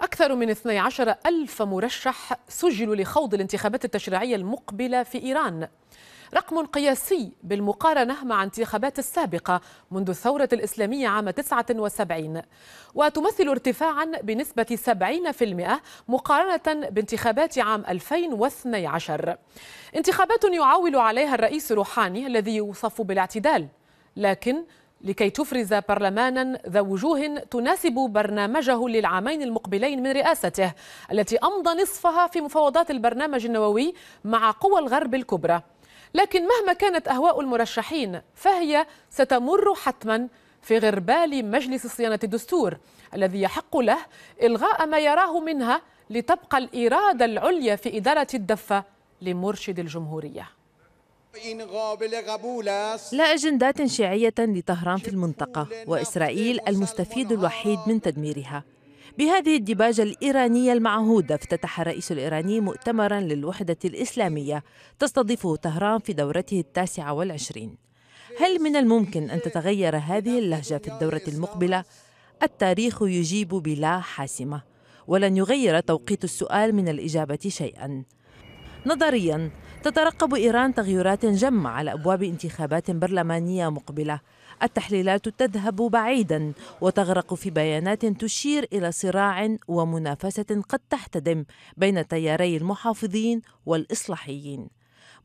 أكثر من 12 ألف مرشح سجلوا لخوض الانتخابات التشريعية المقبلة في إيران رقم قياسي بالمقارنة مع انتخابات السابقة منذ الثورة الإسلامية عام 79 وتمثل ارتفاعا بنسبة 70% مقارنة بانتخابات عام 2012 انتخابات يعول عليها الرئيس روحاني الذي يوصف بالاعتدال لكن لكي تفرز برلمانا ذا وجوه تناسب برنامجه للعامين المقبلين من رئاسته التي أمضى نصفها في مفاوضات البرنامج النووي مع قوى الغرب الكبرى لكن مهما كانت أهواء المرشحين فهي ستمر حتماً في غربال مجلس صيانة الدستور الذي يحق له إلغاء ما يراه منها لتبقى الإرادة العليا في إدارة الدفة لمرشد الجمهورية لا أجندات شيعية لطهران في المنطقة وإسرائيل المستفيد الوحيد من تدميرها بهذه الديباجة الإيرانية المعهودة افتتح الرئيس الإيراني مؤتمرا للوحدة الإسلامية تستضيفه طهران في دورته التاسعة والعشرين هل من الممكن أن تتغير هذه اللهجة في الدورة المقبلة؟ التاريخ يجيب بلا حاسمة ولن يغير توقيت السؤال من الإجابة شيئا نظريا تترقب إيران تغيرات جمة على أبواب انتخابات برلمانية مقبلة التحليلات تذهب بعيدا وتغرق في بيانات تشير إلى صراع ومنافسة قد تحتدم بين تياري المحافظين والإصلاحيين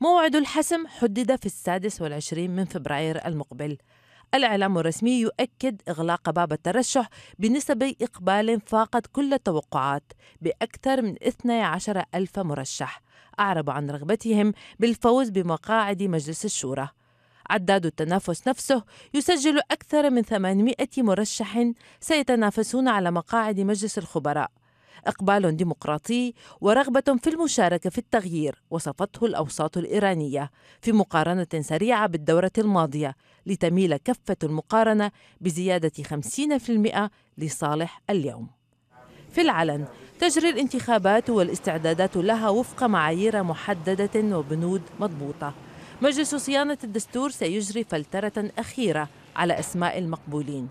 موعد الحسم حدد في السادس والعشرين من فبراير المقبل الإعلام الرسمي يؤكد إغلاق باب الترشح بنسب إقبال فاقت كل التوقعات بأكثر من 12 ألف مرشح أعرب عن رغبتهم بالفوز بمقاعد مجلس الشورى عداد التنافس نفسه يسجل أكثر من 800 مرشح سيتنافسون على مقاعد مجلس الخبراء إقبال ديمقراطي ورغبة في المشاركة في التغيير وصفته الأوساط الإيرانية في مقارنة سريعة بالدورة الماضية لتميل كفة المقارنة بزيادة 50% لصالح اليوم في العلن تجري الانتخابات والاستعدادات لها وفق معايير محددة وبنود مضبوطة مجلس صيانة الدستور سيجري فلترة أخيرة على أسماء المقبولين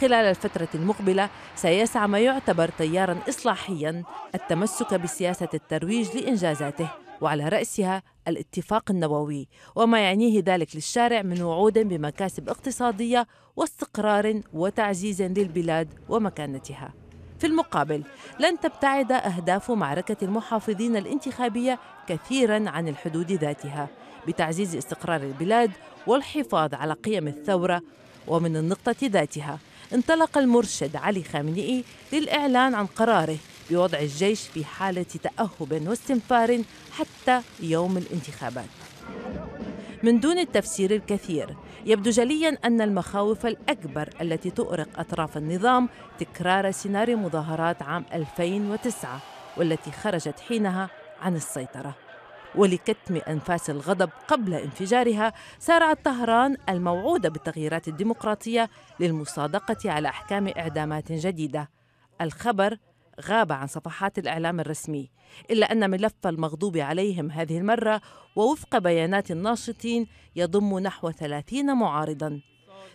خلال الفترة المقبلة سيسعى ما يعتبر تيارا إصلاحيا التمسك بسياسة الترويج لإنجازاته وعلى رأسها الاتفاق النووي وما يعنيه ذلك للشارع من وعود بمكاسب اقتصادية واستقرار وتعزيز للبلاد ومكانتها في المقابل لن تبتعد أهداف معركة المحافظين الانتخابية كثيرا عن الحدود ذاتها بتعزيز استقرار البلاد والحفاظ على قيم الثورة ومن النقطة ذاتها انطلق المرشد علي خامنئي للإعلان عن قراره بوضع الجيش في حالة تأهب واستنفار حتى يوم الانتخابات من دون التفسير الكثير يبدو جليا أن المخاوف الأكبر التي تؤرق أطراف النظام تكرار سيناريو مظاهرات عام 2009 والتي خرجت حينها عن السيطرة ولكتم أنفاس الغضب قبل انفجارها سارعت طهران الموعودة بالتغييرات الديمقراطية للمصادقة على أحكام إعدامات جديدة الخبر غاب عن صفحات الإعلام الرسمي إلا أن ملف المغضوب عليهم هذه المرة ووفق بيانات الناشطين يضم نحو 30 معارضاً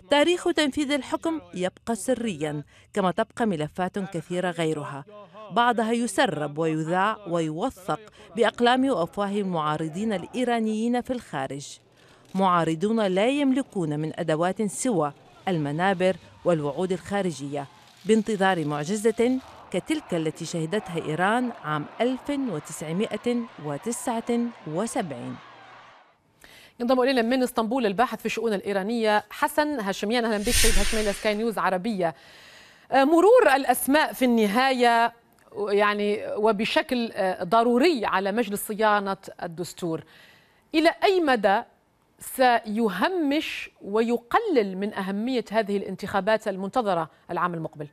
تاريخ تنفيذ الحكم يبقى سريا كما تبقى ملفات كثيرة غيرها بعضها يسرب ويذاع ويوثق بأقلام وأفواه المعارضين الإيرانيين في الخارج معارضون لا يملكون من أدوات سوى المنابر والوعود الخارجية بانتظار معجزة كتلك التي شهدتها إيران عام 1979 ينضم الينا من اسطنبول الباحث في الشؤون الايرانيه حسن هاشميان اهلا بك سيد هاشميان سكاي نيوز عربيه آه، مرور الاسماء في النهايه يعني وبشكل آه، ضروري على مجلس صيانه الدستور الى اي مدى سيهمش ويقلل من اهميه هذه الانتخابات المنتظره العام المقبل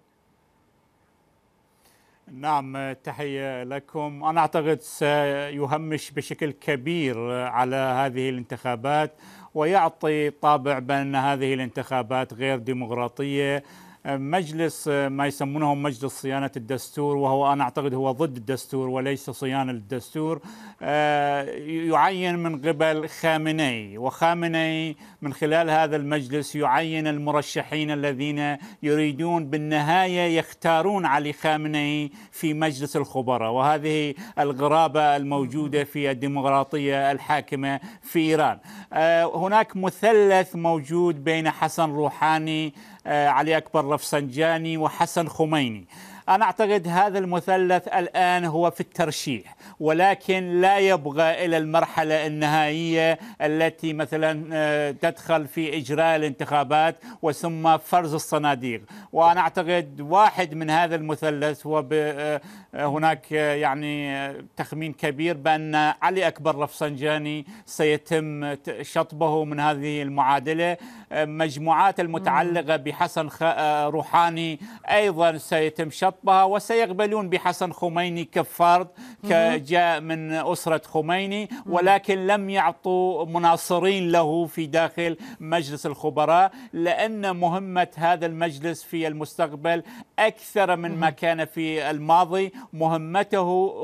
نعم تحية لكم أنا أعتقد سيهمش بشكل كبير على هذه الانتخابات ويعطي طابع بأن هذه الانتخابات غير ديمقراطية مجلس آه، ما يسمونه مجلس صيانة الدستور وهو أنا أعتقد هو ضد الدستور وليس صيانة الدستور آه، يعين من قبل خامنئي وخامنئي من خلال هذا المجلس يعين المرشحين الذين يريدون بالنهاية يختارون علي خامنئي في مجلس الخبراء وهذه الغرابة الموجودة في الديمقراطية الحاكمة في إيران آه، هناك مثلث موجود بين حسن روحاني آه، علي أكبر رفسنجاني وحسن خميني أنا أعتقد هذا المثلث الآن هو في الترشيح ولكن لا يبغى إلى المرحلة النهائية التي مثلا آه، تدخل في إجراء الانتخابات وثم فرز الصناديق وأنا أعتقد واحد من هذا المثلث هو آه، هناك يعني تخمين كبير بأن علي أكبر رفسنجاني سيتم شطبه من هذه المعادلة مجموعات المتعلقة بحسن آه، روحاني أيضا سيتم شطبها وسيقبلون بحسن خميني كفرد كجاء من أسرة خميني ولكن لم يعطوا مناصرين له في داخل مجلس الخبراء لأن مهمة هذا المجلس في المستقبل أكثر من ما كان في الماضي مهمته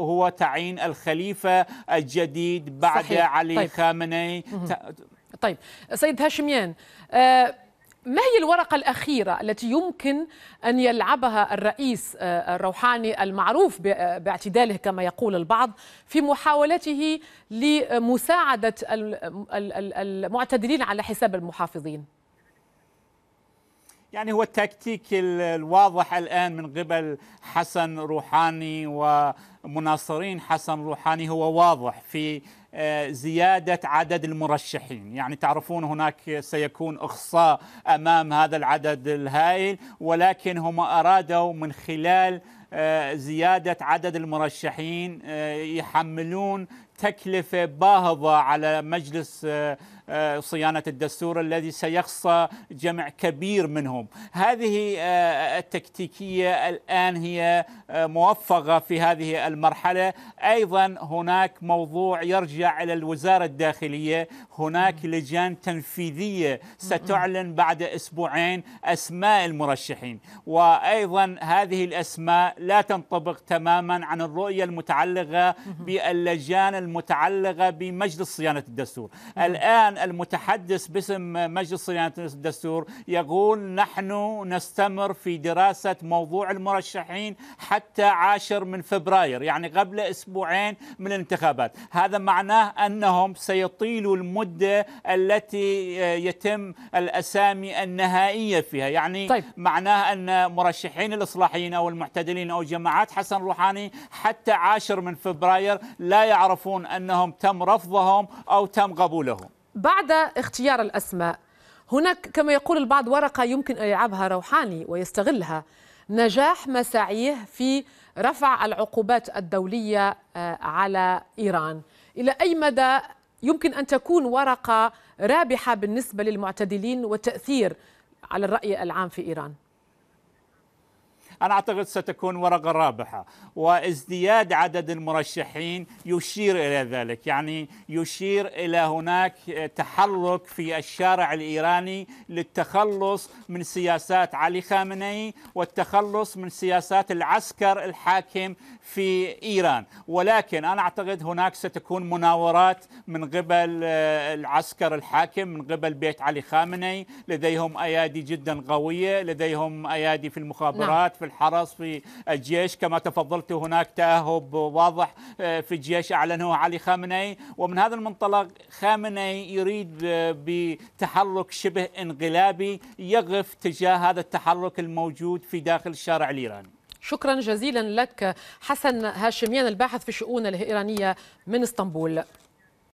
هو تعيين الخليفة الجديد بعد صحيح. علي طيب. خامنئي طيب سيد هاشميان آه، ما هي الورقة الأخيرة التي يمكن أن يلعبها الرئيس آه، الروحاني المعروف آه، باعتداله كما يقول البعض في محاولته لمساعدة المعتدلين على حساب المحافظين؟ يعني هو التكتيك الواضح الآن من قبل حسن روحاني و مناصرين حسن روحاني هو واضح في آه، زيادة عدد المرشحين يعني تعرفون هناك سيكون إخصاء أمام هذا العدد الهائل ولكن هم أرادوا من خلال آه، زيادة عدد المرشحين آه، يحملون تكلفة باهظة على مجلس صيانة الدستور الذي سيخصى جمع كبير منهم هذه التكتيكية الآن هي موفقة في هذه المرحلة أيضا هناك موضوع يرجع إلى الوزارة الداخلية هناك لجان تنفيذية ستعلن بعد أسبوعين أسماء المرشحين وأيضا هذه الأسماء لا تنطبق تماما عن الرؤية المتعلقة باللجان المتعلقة بمجلس صيانة الدستور الآن المتحدث باسم مجلس صيانة الدستور يقول نحن نستمر في دراسة موضوع المرشحين حتى عاشر من فبراير الأخير يعني قبل أسبوعين من الانتخابات هذا معناه أنهم سيطيلوا المدة التي آه، يتم الأسامي النهائية فيها يعني طيب. معناه أن مرشحين الإصلاحيين أو المعتدلين أو جماعات حسن روحاني حتى عاشر من فبراير لا يعرفون أنهم تم رفضهم أو تم قبولهم بعد اختيار الأسماء هناك كما يقول البعض ورقة يمكن أن يلعبها روحاني ويستغلها نجاح مساعيه في رفع العقوبات الدولية آه، على إيران إلى أي مدى يمكن أن تكون ورقة رابحة بالنسبة للمعتدلين والتأثير على الرأي العام في إيران؟ أنا أعتقد ستكون ورقة رابحة وازدياد عدد المرشحين يشير إلى ذلك يعني يشير إلى هناك تحرك في الشارع الإيراني للتخلص من سياسات علي خامنئي والتخلص من سياسات العسكر الحاكم في إيران ولكن أنا أعتقد هناك ستكون مناورات من قبل آه، العسكر الحاكم من قبل بيت علي خامنئي لديهم أيادي جدا قوية لديهم أيادي في المخابرات نعم. الحرس في الجيش كما تفضلت هناك تأهب واضح آه، في الجيش أعلنه علي خامنئي ومن هذا المنطلق خامنئي يريد آه، بتحرك شبه انقلابي يقف تجاه هذا التحرك الموجود في داخل الشارع الإيراني شكرا جزيلا لك حسن هاشميان الباحث في الشؤون الإيرانية من اسطنبول